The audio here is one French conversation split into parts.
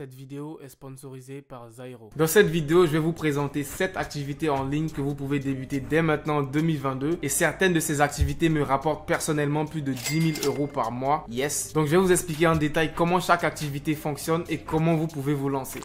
Cette vidéo est sponsorisée par Zyro. Dans cette vidéo, je vais vous présenter 7 activités en ligne que vous pouvez débuter dès maintenant en 2022. Et certaines de ces activités me rapportent personnellement plus de 10 000 euros par mois. Yes. Donc je vais vous expliquer en détail comment chaque activité fonctionne et comment vous pouvez vous lancer.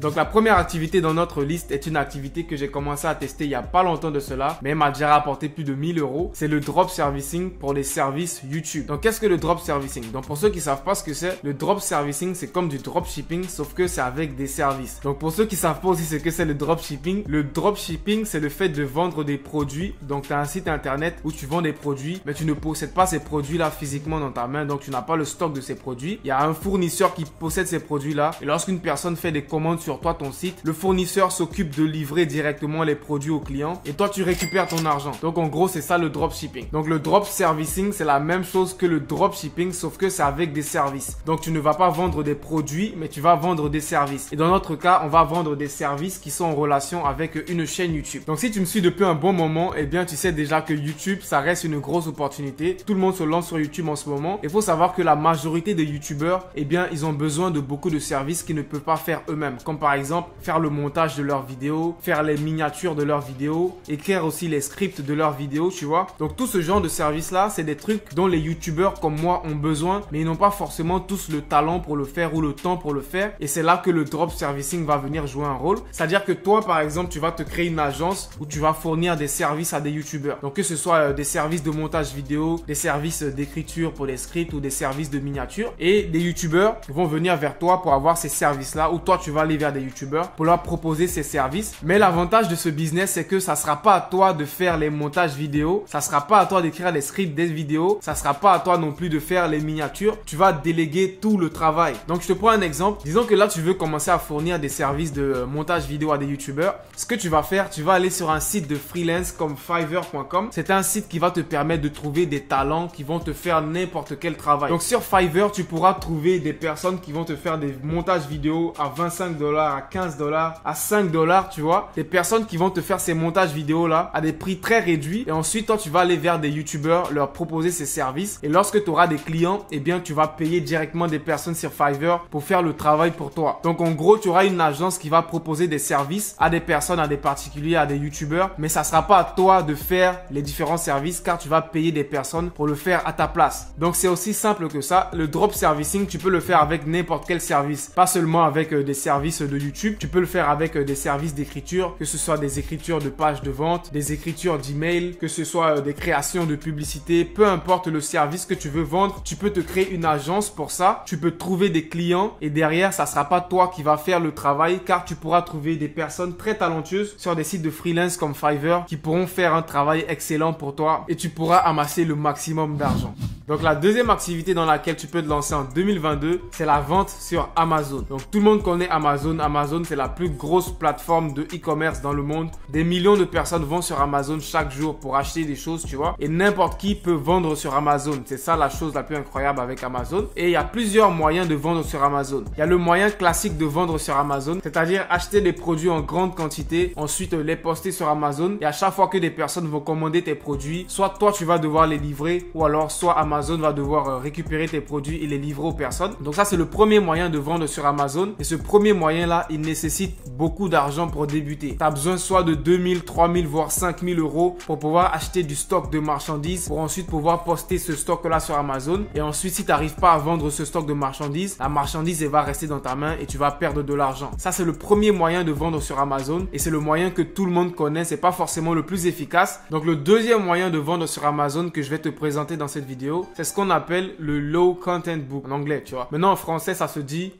Donc la première activité dans notre liste est une activité que j'ai commencé à tester il y a pas longtemps de cela, mais elle m'a déjà rapporté plus de 1000 euros. C'est le drop servicing pour les services YouTube. Donc qu'est-ce que le drop servicing Donc pour ceux qui savent pas ce que c'est, le drop servicing c'est comme du drop shipping sauf que c'est avec des services. Donc pour ceux qui savent pas aussi ce que c'est le drop shipping, le drop shipping c'est le fait de vendre des produits. Donc tu as un site internet où tu vends des produits, mais tu ne possèdes pas ces produits là physiquement dans ta main, donc tu n'as pas le stock de ces produits. Il y a un fournisseur qui possède ces produits là et lorsqu'une personne fait des commandes sur toi ton site, le fournisseur s'occupe de livrer directement les produits aux clients et toi tu récupères ton argent. Donc en gros c'est ça le dropshipping. Donc le drop servicing c'est la même chose que le drop shipping sauf que c'est avec des services. Donc tu ne vas pas vendre des produits mais tu vas vendre des services. Et dans notre cas on va vendre des services qui sont en relation avec une chaîne YouTube. Donc si tu me suis depuis un bon moment et eh bien tu sais déjà que YouTube ça reste une grosse opportunité. Tout le monde se lance sur YouTube en ce moment. Il faut savoir que la majorité des YouTubeurs et eh bien ils ont besoin de beaucoup de services qu'ils ne peuvent pas faire eux-mêmes par exemple faire le montage de leurs vidéos, faire les miniatures de leurs vidéos, écrire aussi les scripts de leurs vidéos, tu vois. Donc tout ce genre de service là, c'est des trucs dont les youtubeurs comme moi ont besoin, mais ils n'ont pas forcément tous le talent pour le faire ou le temps pour le faire. Et c'est là que le drop servicing va venir jouer un rôle. C'est-à-dire que toi, par exemple, tu vas te créer une agence où tu vas fournir des services à des youtubeurs. Donc que ce soit euh, des services de montage vidéo, des services euh, d'écriture pour les scripts ou des services de miniatures. Et des youtubeurs vont venir vers toi pour avoir ces services là où toi tu vas les des youtubeurs pour leur proposer ses services. Mais l'avantage de ce business, c'est que ça sera pas à toi de faire les montages vidéo, ça sera pas à toi d'écrire les scripts des vidéos, ça sera pas à toi non plus de faire les miniatures. Tu vas déléguer tout le travail. Donc je te prends un exemple. Disons que là tu veux commencer à fournir des services de euh, montage vidéo à des youtubeurs. Ce que tu vas faire, tu vas aller sur un site de freelance comme fiverr.com. C'est un site qui va te permettre de trouver des talents qui vont te faire n'importe quel travail. Donc sur Fiverr, tu pourras trouver des personnes qui vont te faire des montages vidéo à 25 dollars à 15 dollars, à 5 dollars, tu vois. Des personnes qui vont te faire ces montages vidéo là à des prix très réduits. Et ensuite, toi, tu vas aller vers des youtubeurs, leur proposer ces services. Et lorsque tu auras des clients, et eh bien, tu vas payer directement des personnes sur Fiverr pour faire le travail pour toi. Donc, en gros, tu auras une agence qui va proposer des services à des personnes, à des particuliers, à des youtubeurs. Mais ça sera pas à toi de faire les différents services car tu vas payer des personnes pour le faire à ta place. Donc, c'est aussi simple que ça. Le drop servicing, tu peux le faire avec n'importe quel service. Pas seulement avec euh, des services de YouTube. Tu peux le faire avec euh, des services d'écriture, que ce soit des écritures de pages de vente, des écritures d'email, que ce soit euh, des créations de publicité, peu importe le service que tu veux vendre, tu peux te créer une agence pour ça. Tu peux trouver des clients et derrière, ça sera pas toi qui va faire le travail car tu pourras trouver des personnes très talentueuses sur des sites de freelance comme Fiverr qui pourront faire un travail excellent pour toi et tu pourras amasser le maximum d'argent. Donc la deuxième activité dans laquelle tu peux te lancer en 2022, c'est la vente sur Amazon. Donc tout le monde connaît Amazon. Amazon, c'est la plus grosse plateforme de e-commerce dans le monde. Des millions de personnes vont sur Amazon chaque jour pour acheter des choses, tu vois. Et n'importe qui peut vendre sur Amazon. C'est ça la chose la plus incroyable avec Amazon. Et il y a plusieurs moyens de vendre sur Amazon. Il y a le moyen classique de vendre sur Amazon, c'est-à-dire acheter des produits en grande quantité, ensuite euh, les poster sur Amazon. Et à chaque fois que des personnes vont commander tes produits, soit toi tu vas devoir les livrer ou alors soit Amazon Amazon va devoir euh, récupérer tes produits et les livrer aux personnes. Donc ça, c'est le premier moyen de vendre sur Amazon. Et ce premier moyen-là, il nécessite beaucoup d'argent pour débuter. Tu as besoin soit de 2000, 3000, voire 5000 euros pour pouvoir acheter du stock de marchandises pour ensuite pouvoir poster ce stock-là sur Amazon. Et ensuite, si tu n'arrives pas à vendre ce stock de marchandises, la marchandise, elle va rester dans ta main et tu vas perdre de l'argent. Ça, c'est le premier moyen de vendre sur Amazon et c'est le moyen que tout le monde connaît. C'est pas forcément le plus efficace. Donc, le deuxième moyen de vendre sur Amazon que je vais te présenter dans cette vidéo, c'est ce qu'on appelle le low content book en anglais, tu vois. Maintenant en français, ça se dit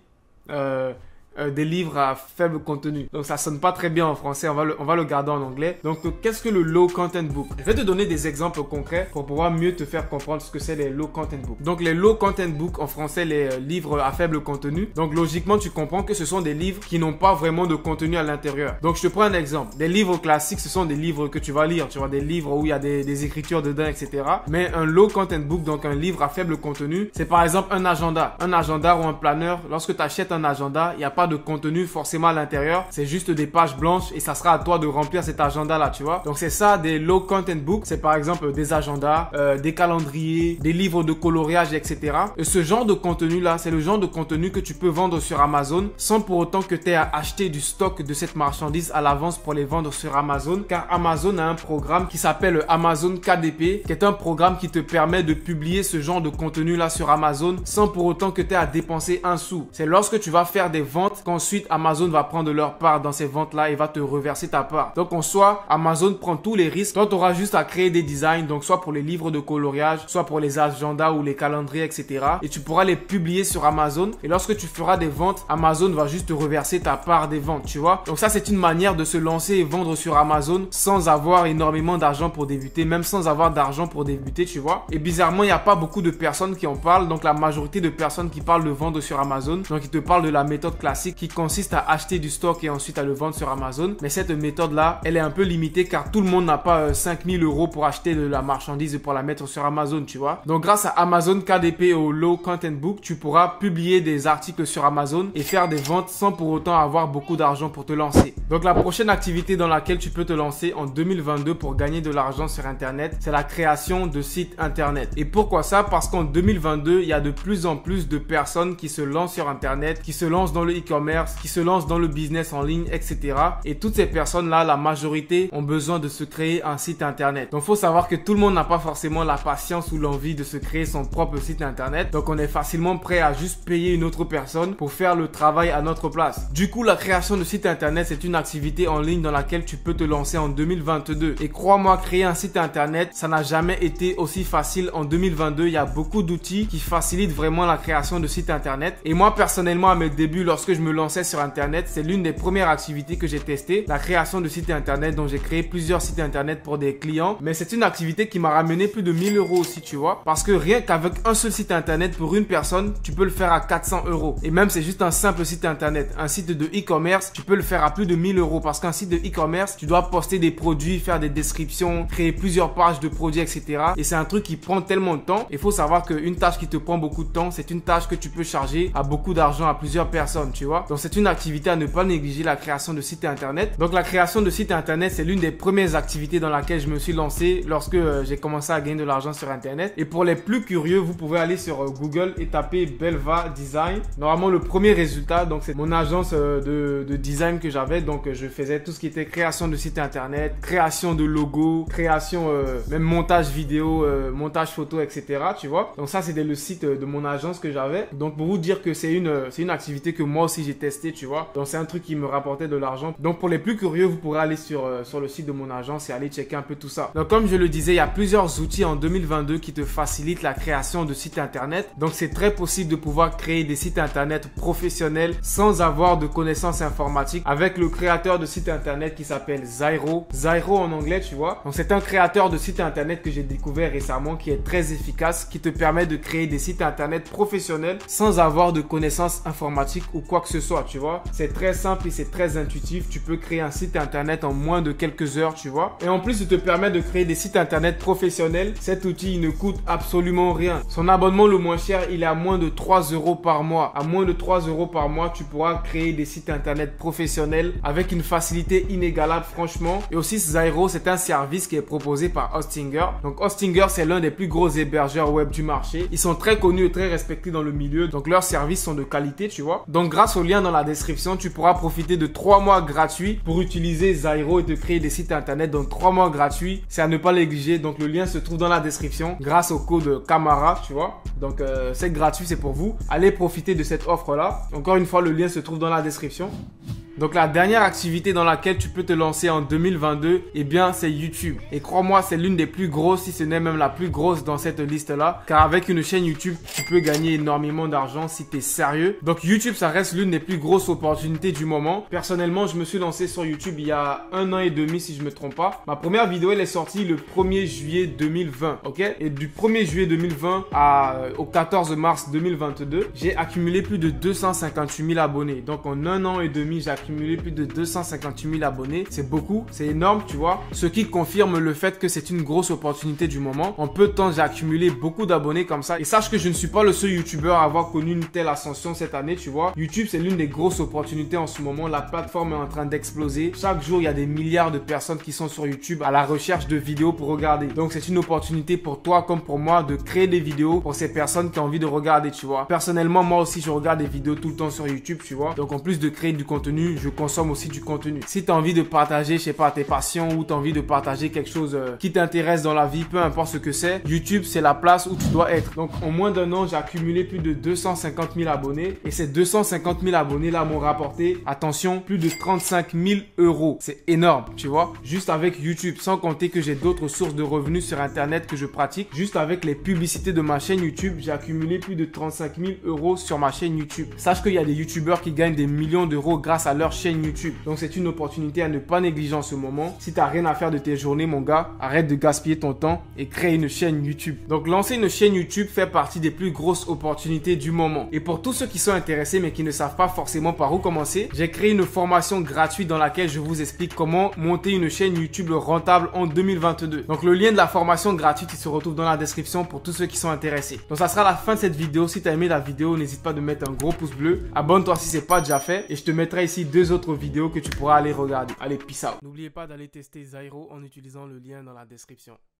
euh, euh, des livres à faible contenu. Donc ça sonne pas très bien en français, on va le, on va le garder en anglais. Donc euh, qu'est-ce que le low content book Je vais te donner des exemples concrets pour pouvoir mieux te faire comprendre ce que c'est les low content book. Donc les low content book, en français les euh, livres à faible contenu. Donc logiquement tu comprends que ce sont des livres qui n'ont pas vraiment de contenu à l'intérieur. Donc je te prends un exemple. Des livres classiques ce sont des livres que tu vas lire, tu vois des livres où il y a des, des écritures dedans etc. Mais un low content book donc un livre à faible contenu c'est par exemple un agenda. Un agenda ou un planeur. Lorsque tu achètes un agenda il n'y a pas de contenu forcément à l'intérieur. C'est juste des pages blanches et ça sera à toi de remplir cet agenda là, tu vois. Donc c'est ça des low content books. C'est par exemple des agendas, euh, des calendriers, des livres de coloriage, etc. ce genre de contenu là, c'est le genre de contenu que tu peux vendre sur Amazon sans pour autant que tu aies à acheter du stock de cette marchandise à l'avance pour les vendre sur Amazon car Amazon a un programme qui s'appelle Amazon KDP qui est un programme qui te permet de publier ce genre de contenu là sur Amazon sans pour autant que tu aies à dépenser un sou. C'est lorsque tu vas faire des ventes qu'ensuite Amazon va prendre leur part dans ces ventes-là et va te reverser ta part. Donc en soi, Amazon prend tous les risques. Toi, tu auras juste à créer des designs, donc soit pour les livres de coloriage, soit pour les agendas ou les calendriers, etc. Et tu pourras les publier sur Amazon. Et lorsque tu feras des ventes, Amazon va juste te reverser ta part des ventes, tu vois. Donc ça, c'est une manière de se lancer et vendre sur Amazon sans avoir énormément d'argent pour débuter, même sans avoir d'argent pour débuter, tu vois. Et bizarrement, il n'y a pas beaucoup de personnes qui en parlent. Donc la majorité de personnes qui parlent de vendre sur Amazon, donc qui te parlent de la méthode classique qui consiste à acheter du stock et ensuite à le vendre sur Amazon. Mais cette méthode-là, elle est un peu limitée car tout le monde n'a pas 5000 euh, euros pour acheter de la marchandise pour la mettre sur Amazon, tu vois. Donc grâce à Amazon KDP au Low Content Book, tu pourras publier des articles sur Amazon et faire des ventes sans pour autant avoir beaucoup d'argent pour te lancer. Donc la prochaine activité dans laquelle tu peux te lancer en 2022 pour gagner de l'argent sur Internet, c'est la création de sites Internet. Et pourquoi ça Parce qu'en 2022, il y a de plus en plus de personnes qui se lancent sur Internet, qui se lancent dans le e-commerce qui se lancent dans le business en ligne, etc. Et toutes ces personnes-là, la majorité, ont besoin de se créer un site internet. Donc, faut savoir que tout le monde n'a pas forcément la patience ou l'envie de se créer son propre site internet. Donc, on est facilement prêt à juste payer une autre personne pour faire le travail à notre place. Du coup, la création de site internet, c'est une activité en ligne dans laquelle tu peux te lancer en 2022. Et crois-moi, créer un site internet, ça n'a jamais été aussi facile en 2022. Il y a beaucoup d'outils qui facilitent vraiment la création de sites internet. Et moi, personnellement, à mes débuts, lorsque je me sur Internet, c'est l'une des premières activités que j'ai testé la création de sites Internet, dont j'ai créé plusieurs sites Internet pour des clients. Mais c'est une activité qui m'a ramené plus de 1000 euros aussi, tu vois. Parce que rien qu'avec un seul site Internet pour une personne, tu peux le faire à 400 euros. Et même c'est juste un simple site Internet, un site de e-commerce, tu peux le faire à plus de 1000 euros. Parce qu'un site de e-commerce, tu dois poster des produits, faire des descriptions, créer plusieurs pages de produits, etc. Et c'est un truc qui prend tellement de temps. Il faut savoir qu'une tâche qui te prend beaucoup de temps, c'est une tâche que tu peux charger à beaucoup d'argent à plusieurs personnes, tu donc c'est une activité à ne pas négliger, la création de sites internet. Donc la création de sites internet, c'est l'une des premières activités dans laquelle je me suis lancé lorsque euh, j'ai commencé à gagner de l'argent sur internet. Et pour les plus curieux, vous pouvez aller sur euh, Google et taper Belva Design. Normalement le premier résultat, donc c'est mon agence euh, de, design que j'avais. Donc je faisais tout ce qui était création de sites internet, création de logos, création même montage vidéo, montage photo, etc. Tu vois. Donc ça c'était le site de mon agence que j'avais. Donc pour vous dire que c'est une c'est une activité que moi aussi si j'ai testé, tu vois. Donc c'est un truc qui me rapportait de l'argent. Donc pour les plus curieux, vous pourrez aller sur, euh, sur le site de mon agence et aller checker un peu tout ça. Donc comme je le disais, il y a plusieurs outils en 2022 qui te facilitent la création de sites internet. Donc c'est très possible de pouvoir créer des sites internet professionnels sans avoir de connaissances informatiques avec le créateur de site internet qui s'appelle Zyro. Zyro en anglais, tu vois. Donc c'est un créateur de site internet que j'ai découvert récemment qui est très efficace, qui te permet de créer des sites internet professionnels sans avoir de connaissances informatiques ou quoi que ce soit, tu vois. C'est très simple et c'est très intuitif. Tu peux créer un site internet en moins de quelques heures, tu vois. Et en plus, il te permet de créer des sites internet professionnels. Cet outil, ne coûte absolument rien. Son abonnement le moins cher, il est à moins de 3 euros par mois. À moins de 3 euros par mois, tu pourras créer des sites internet professionnels avec une facilité inégalable, franchement. Et aussi, Zyro, c'est un service qui est proposé par Hostinger. Donc, Hostinger, c'est l'un des plus gros hébergeurs web du marché. Ils sont très connus et très respectés dans le milieu. Donc, leurs services sont de qualité, tu vois. Donc, grâce au lien dans la description, tu pourras profiter de 3 mois gratuits pour utiliser Zyro et de créer des sites internet dans 3 mois gratuits. C'est à ne pas négliger. Donc le lien se trouve dans la description grâce au code Camara, tu vois. Donc euh, c'est gratuit, c'est pour vous. Allez profiter de cette offre là. Encore une fois, le lien se trouve dans la description. Donc la dernière activité dans laquelle tu peux te lancer en 2022, eh bien c'est YouTube. Et crois-moi, c'est l'une des plus grosses, si ce n'est même la plus grosse dans cette liste-là. Car avec une chaîne YouTube, tu peux gagner énormément d'argent si tu sérieux. Donc YouTube, ça reste l'une des plus grosses opportunités du moment. Personnellement, je me suis lancé sur YouTube il y a un an et demi, si je me trompe pas. Ma première vidéo, elle est sortie le 1er juillet 2020. Ok Et du 1er juillet 2020 à, euh, au 14 mars 2022, j'ai accumulé plus de 258 000 abonnés. Donc en un an et demi, j'ai accumulé plus de 258 000 abonnés. C'est beaucoup, c'est énorme, tu vois. Ce qui confirme le fait que c'est une grosse opportunité du moment. En peu de temps, j'ai accumulé beaucoup d'abonnés comme ça. Et sache que je ne suis pas le seul YouTuber à avoir connu une telle ascension cette année, tu vois. YouTube, c'est l'une des grosses opportunités en ce moment. La plateforme est en train d'exploser. Chaque jour, il y a des milliards de personnes qui sont sur YouTube à la recherche de vidéos pour regarder. Donc, c'est une opportunité pour toi comme pour moi de créer des vidéos pour ces personnes qui ont envie de regarder, tu vois. Personnellement, moi aussi, je regarde des vidéos tout le temps sur YouTube, tu vois. Donc, en plus de créer du contenu, je consomme aussi du contenu. Si tu as envie de partager, je sais pas, tes passions ou tu as envie de partager quelque chose euh, qui t'intéresse dans la vie, peu importe ce que c'est, YouTube, c'est la place où tu dois être. Donc, en moins d'un an, j'ai accumulé plus de 250 000 abonnés et ces 250 000 abonnés là m'ont rapporté, attention, plus de 35 000 euros. C'est énorme, tu vois, juste avec YouTube, sans compter que j'ai d'autres sources de revenus sur Internet que je pratique. Juste avec les publicités de ma chaîne YouTube, j'ai accumulé plus de 35 000 euros sur ma chaîne YouTube. Sache qu'il y a des YouTubeurs qui gagnent des millions d'euros grâce à leur chaîne YouTube. Donc c'est une opportunité à ne pas négliger en ce moment. Si tu as rien à faire de tes journées, mon gars, arrête de gaspiller ton temps et crée une chaîne YouTube. Donc lancer une chaîne YouTube fait partie des plus grosses opportunités du moment. Et pour tous ceux qui sont intéressés mais qui ne savent pas forcément par où commencer, j'ai créé une formation gratuite dans laquelle je vous explique comment monter une chaîne YouTube rentable en 2022. Donc le lien de la formation gratuite il se retrouve dans la description pour tous ceux qui sont intéressés. Donc ça sera la fin de cette vidéo. Si tu as aimé la vidéo, n'hésite pas de mettre un gros pouce bleu. Abonne-toi si c'est pas déjà fait et je te mettrai ici deux autres vidéos que tu pourras aller regarder. Allez, peace out. N'oubliez pas d'aller tester Zyro en utilisant le lien dans la description.